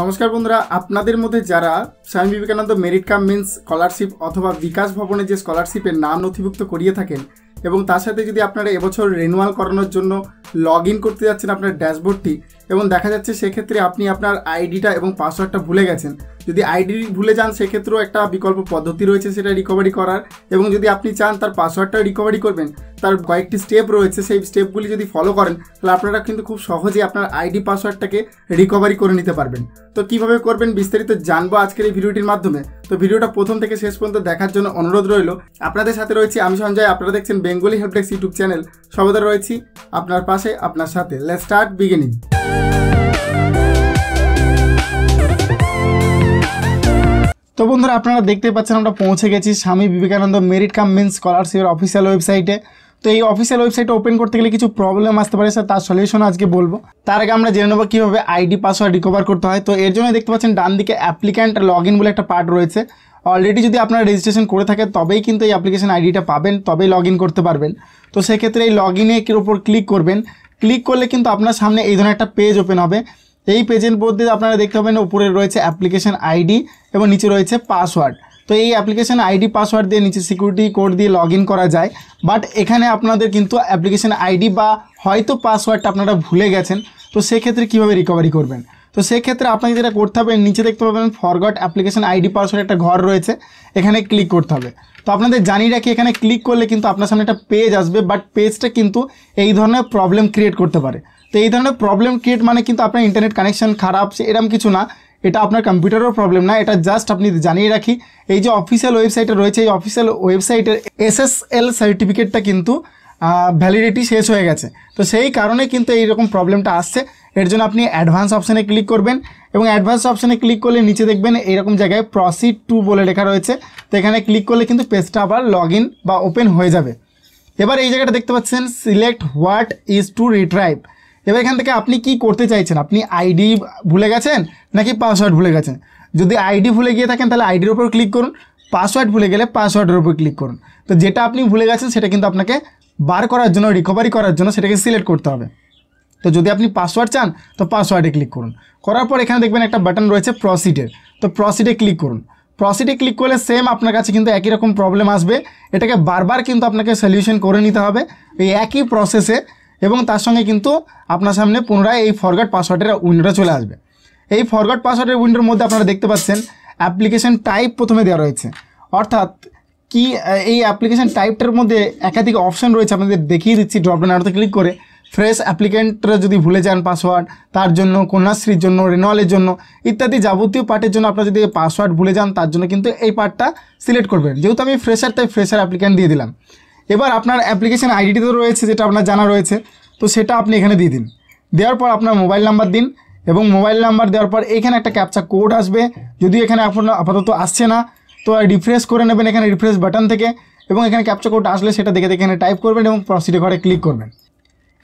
নমস্কার বন্ধুরা আপনাদের মধ্যে যারা Swami Vivekananda merit cum means scholarship অথবা বিকাশ ভবনে যে স্কলারশিপের নাম নথিভুক্ত করিয়ে থাকেন এবং তার সাথে যদি আপনারা এবছর রেনুয়াল করানোর জন্য লগ ইন করতে যাচ্ছেন আপনার ড্যাশবোর্ডটি এবং দেখা যাচ্ছে সেক্ষেত্রে আপনি আপনার আইডিটা এবং পাসওয়ার্ডটা ভুলে গেছেন যদি আইডি ভুলে যান সেক্ষেত্রেও একটা বিকল্প পদ্ধতি রয়েছে সেটা রিকভারি করার এবং যদি আপনি চান তার পাসওয়ার্ডটা রিকভারি করবেন তার কয়েকটি স্টেপ রয়েছে সেই স্টেপগুলি যদি ফলো করেন তাহলে আপনারা কিন্তু খুব সহজে আপনার আইডি পাসওয়ার্ডটাকে রিকভারি করে নিতে পারবেন তো কিভাবে করবেন বিস্তারিত জানবো আজকের এই ভিডিওটির মাধ্যমে তো ভিডিওটা প্রথম থেকে শেষ পর্যন্ত দেখার জন্য অনুরোধ রইল আপনাদের সাথে রয়েছি আমি সঞ্জয় আপনারা দেখছেন বেঙ্গলি হেল্পডেক্স ইউটিউব চ্যানেল সর্বদা রয়েছি আপনার পাশে আপনার সাথে লেট স্টার্ট বিগিনিং তো বন্ধুরা আপনারা দেখতে পাচ্ছেন আমরা পৌঁছে গেছি স্বামী বিবেকানন্দ মেরিট কাম মিন স্কলারশিপের অফিসিয়াল ওয়েবসাইটে তো এই অফিসিয়াল ওয়েবসাইট ওপেন করতে গেলে কিছু প্রবলেম আসতে পারে স্যার তার সলিউশন আজকে বলবো তার আগে আমরা জেনে নেবো কীভাবে আইডি পাসওয়ার্ড রিকভার করতে হয় তো এর জন্য দেখতে পাচ্ছেন ডান দিকে অ্যাপ্লিক্যান্ট লগ বলে একটা পার্ট রয়েছে অলরেডি যদি আপনারা রেজিস্ট্রেশন করে থাকেন তবেই কিন্তু এই অ্যাপ্লিকেশন আইডিটা পাবেন তবেই লগ করতে পারবেন তো সেক্ষেত্রে এই লগ ইনের উপর ক্লিক করবেন ক্লিক করলে কিন্তু আপনার সামনে এই ধরনের একটা পেজ ওপেন হবে এই পেজের মধ্যে আপনারা দেখতে পাবেন উপরে রয়েছে অ্যাপ্লিকেশান আইডি এবং নিচে রয়েছে পাসওয়ার্ড তো এই অ্যাপ্লিকেশান আইডি পাসওয়ার্ড দিয়ে নিচে সিকিউরিটি কোড দিয়ে লগ করা যায় বাট এখানে আপনাদের কিন্তু অ্যাপ্লিকেশান আইডি বা হয়তো পাসওয়ার্ডটা আপনারা ভুলে গেছেন তো সেক্ষেত্রে কীভাবে রিকভারি করবেন তো সেক্ষেত্রে আপনাকে যেটা করতে হবে নিচে দেখতে পাবেন ফরগট অ্যাপ্লিকেশন আইডি পাসওয়ার্ড একটা ঘর রয়েছে এখানে ক্লিক করতে হবে তো আপনাদের জানিয়ে রাখি এখানে ক্লিক করলে কিন্তু আপনার সামনে একটা পেজ আসবে বাট পেজটা কিন্তু এই ধরনের প্রবলেম ক্রিয়েট করতে পারে তো এই ধরনের প্রবলেম ক্রিয়েট মানে কিন্তু আপনার ইন্টারনেট কানেকশন খারাপ এরম কিছু না এটা আপনার কম্পিউটারও প্রবলেম না এটা জাস্ট আপনি জানিয়ে রাখি এই যে অফিসিয়াল ওয়েবসাইটে রয়েছে এই অফিসিয়াল ওয়েবসাইটের এসএসএল সার্টিফিকেটটা কিন্তু ভ্যালিডিটি শেষ হয়ে গেছে তো সেই কারণে কিন্তু এইরকম প্রবলেমটা আসছে এর জন্য আপনি অ্যাডভান্স অপশানে ক্লিক করবেন এবং অ্যাডভান্স অপশানে ক্লিক করলে নিচে দেখবেন এরকম জায়গায় প্রসিড টু বলে লেখা রয়েছে তো এখানে ক্লিক করলে কিন্তু পেজটা আবার লগ বা ওপেন হয়ে যাবে এবার এই জায়গাটা দেখতে পাচ্ছেন select what is to retrieve এবার এখান থেকে আপনি কি করতে চাইছেন আপনি আইডি ভুলে গেছেন নাকি পাসওয়ার্ড ভুলে গেছেন যদি আইডি ভুলে গিয়ে থাকেন তাহলে আইডির ওপর ক্লিক করুন পাসওয়ার্ড ভুলে গেলে পাসওয়ার্ডের উপর ক্লিক করুন তো যেটা আপনি ভুলে গেছেন সেটা কিন্তু আপনাকে বার করার জন্য রিকভারি করার জন্য সেটাকে সিলেক্ট করতে হবে তো যদি আপনি পাসওয়ার্ড চান তো পাসওয়ার্ডে ক্লিক করুন করার পর এখানে দেখবেন একটা বাটন রয়েছে প্রসিডের তো প্রসিডে ক্লিক করুন প্রসিডে ক্লিক করলে সেম আপনার কাছে কিন্তু একই রকম প্রবলেম আসবে এটাকে বারবার কিন্তু আপনাকে সলিউশন করে নিতে হবে এই একই প্রসেসে এবং তার সঙ্গে কিন্তু আপনার সামনে পুনরায় এই ফরগার্ড পাসওয়ার্ডের উইন্ডোটা চলে আসবে এই ফরগার্ড পাসওয়ার্ডের উইন্ডোর মধ্যে আপনারা দেখতে পাচ্ছেন অ্যাপ্লিকেশন টাইপ প্রথমে দেওয়া রয়েছে অর্থাৎ কি এই অ্যাপ্লিকেশন টাইপটার মধ্যে একাধিক অপশন রয়েছে আপনাদের দেখিয়ে দিচ্ছি ড্রপডাউন আরতে ক্লিক করে ফ্রেশ অ্যাপ্লিকেন্টরা যদি ভুলে যান পাসওয়ার্ড তার জন্য কন্যাশ্রীর জন্য রেনুয়ালের জন্য ইত্যাদি যাবতীয় পার্টের জন্য আপনারা যদি পাসওয়ার্ড ভুলে যান তার জন্য কিন্তু এই পার্টটা সিলেক্ট করবেন যেহেতু আমি ফ্রেশার তাই ফ্রেশার অ্যাপ্লিকেন্ট দিয়ে দিলাম এবার আপনার অ্যাপ্লিকেশান আইডিটি তো রয়েছে যেটা আপনার জানা রয়েছে তো সেটা আপনি এখানে দিয়ে দিন দেওয়ার পর আপনার মোবাইল নাম্বার দিন এবং মোবাইল নাম্বার দেওয়ার পর এখানে একটা ক্যাপচা কোড আসবে যদি এখানে আপনার আপাতত আসছে না তো রিফ্রেশ করে নেবেন এখানে রিফ্রেশ বাটন থেকে এবং এখানে ক্যাপচা কোড আসলে সেটা দেখে দেখে এখানে টাইপ করবেন এবং প্রসিডে ঘরে ক্লিক করবেন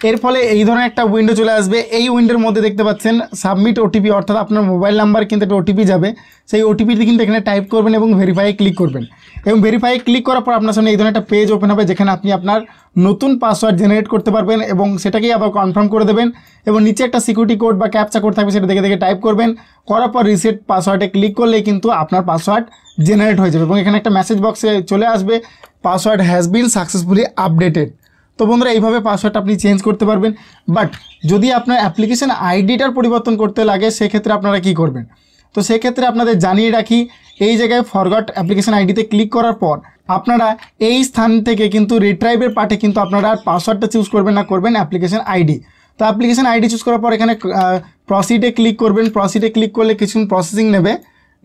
এর ফলে এই ধরনের একটা উইন্ডো চলে আসবে এই উইন্ডোর মধ্যে দেখতে পাচ্ছেন সাবমিট ওটিপি অর্থাৎ আপনার মোবাইল নাম্বার কিন্তু একটা ওটিপি যাবে সেই ওটিপিটি কিন্তু এখানে টাইপ করবেন এবং ভেরিফাই ক্লিক করবেন এবং ভেরিফাই ক্লিক করার পর আপনার সামনে এই ধরনের একটা পেজ ওপেন হবে যেখানে আপনি আপনার নতুন পাসওয়ার্ড জেনারেট করতে পারবেন এবং সেটাকেই আবার কনফার্ম করে দেবেন এবং নিচে একটা সিকিউরিটি কোড বা ক্যাপচা কোড থাকবে সেটা দেখে দেখে টাইপ করবেন করার পর রিসেট পাসওয়ার্ডে ক্লিক করলেই কিন্তু আপনার পাসওয়ার্ড জেনারেট হয়ে যাবে এবং এখানে একটা মেসেজ বক্সে চলে আসবে password has been successfully updated তো বন্ধুরা এইভাবে পাসওয়ার্ড আপনি চেঞ্জ করতে পারবেন বাট যদি আপনার অ্যাপ্লিকেশান আইডিটার পরিবর্তন করতে লাগে সেক্ষেত্রে আপনারা কি করবেন তো সেক্ষেত্রে আপনাদের জানিয়ে রাখি এই জায়গায় ফরগট অ্যাপ্লিকেশান আইডিতে ক্লিক করার পর আপনারা এই স্থান থেকে কিন্তু রিট্রাইভের পার্টে কিন্তু আপনারা পাসওয়ার্ডটা চুজ করবেন না করবেন অ্যাপ্লিকেশান আইডি তো অ্যাপ্লিকেশান আইডি চুজ করার পর এখানে প্রসিডে ক্লিক করবেন প্রসিডে ক্লিক করলে কিছু প্রসেসিং নেবে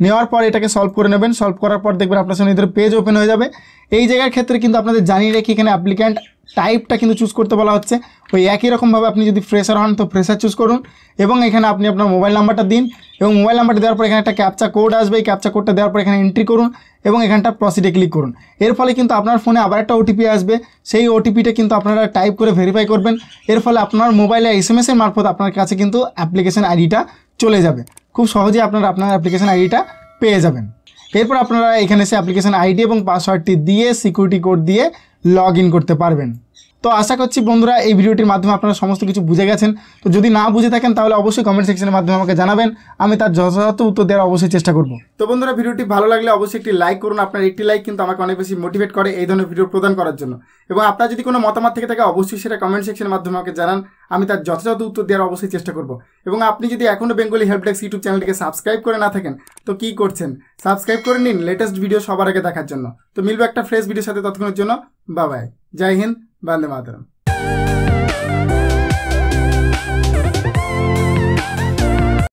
নেওয়ার পর এটাকে সলভ করে নেবেন সলভ করার পর দেখবেন আপনার সামনে পেজ ওপেন হয়ে যাবে এই জায়গার ক্ষেত্রে কিন্তু আপনাদের জানিয়ে রেখে এখানে অ্যাপ্লিক্যান্ট টাইপটা কিন্তু চুজ করতে বলা হচ্ছে ওই একই রকমভাবে আপনি যদি ফ্রেশার হন তো ফ্রেশার চুজ করুন এবং এখানে আপনি আপনার মোবাইল নাম্বারটা দিন এবং মোবাইল নাম্বারটা দেওয়ার পর এখানে একটা ক্যাপচা কোড আসবে এই ক্যাপচা কোডটা দেওয়ার পর এখানে এন্ট্রি করুন এবং এখানটা প্রসিডে ক্লিক করুন এর ফলে কিন্তু আপনার ফোনে আবার একটা ওটিপি আসবে সেই ওটিপিটা কিন্তু আপনারা টাইপ করে ভেরিফাই করবেন এর ফলে আপনার মোবাইলে এস এম এসের মারফত আপনার কাছে কিন্তু অ্যাপ্লিকেশান আইডিটা চলে যাবে খুব সহজে আপনারা আপনার অ্যাপ্লিকেশান আইডিটা পেয়ে যাবেন এরপর আপনারা এখানে সে অ্যাপ্লিকেশান আইডি এবং পাসওয়ার্ডটি দিয়ে সিকিউরিটি কোড দিয়ে লগ করতে পারবেন তো আশা করছি বন্ধুরা এই ভিডিওটির মাধ্যমে আপনারা সমস্ত কিছু বুঝে গেছেন তো যদি না বুঝে থাকেন তাহলে অবশ্যই কমেন্ট সেকশনের মাধ্যমে আমাকে জানাবেন আমি তার যথাযথ উত্তর দেওয়ার অবশ্যই চেষ্টা করব তো বন্ধুরা ভিডিওটি ভালো লাগলে অবশ্যই একটি লাইক করুন আপনার একটি লাইক কিন্তু আমাকে অনেক বেশি মোটিভেট করে এই ধরনের ভিডিও প্রদান করার জন্য এবং আপনার যদি কোনো মতামত থেকে থাকে অবশ্যই সেটা কমেন্ট সেকশনের মাধ্যমে আমাকে জানান আমি তার যথাযথ উত্তর দেওয়ার অবশ্যই চেষ্টা করব এবং আপনি যদি এখনও বেঙ্গলি হেল্প ইউটিউব চ্যানেলটিকে সাবস্ক্রাইব করে না থাকেন তো কি করছেন সাবস্ক্রাইব করে নিন লেটেস্ট ভিডিও সবার আগে দেখার জন্য তো মিলবে একটা ফ্রেশ ভিডিওর সাথে ততক্ষণের জন্য বাবাই জয় হিন্দ वंदे मातरम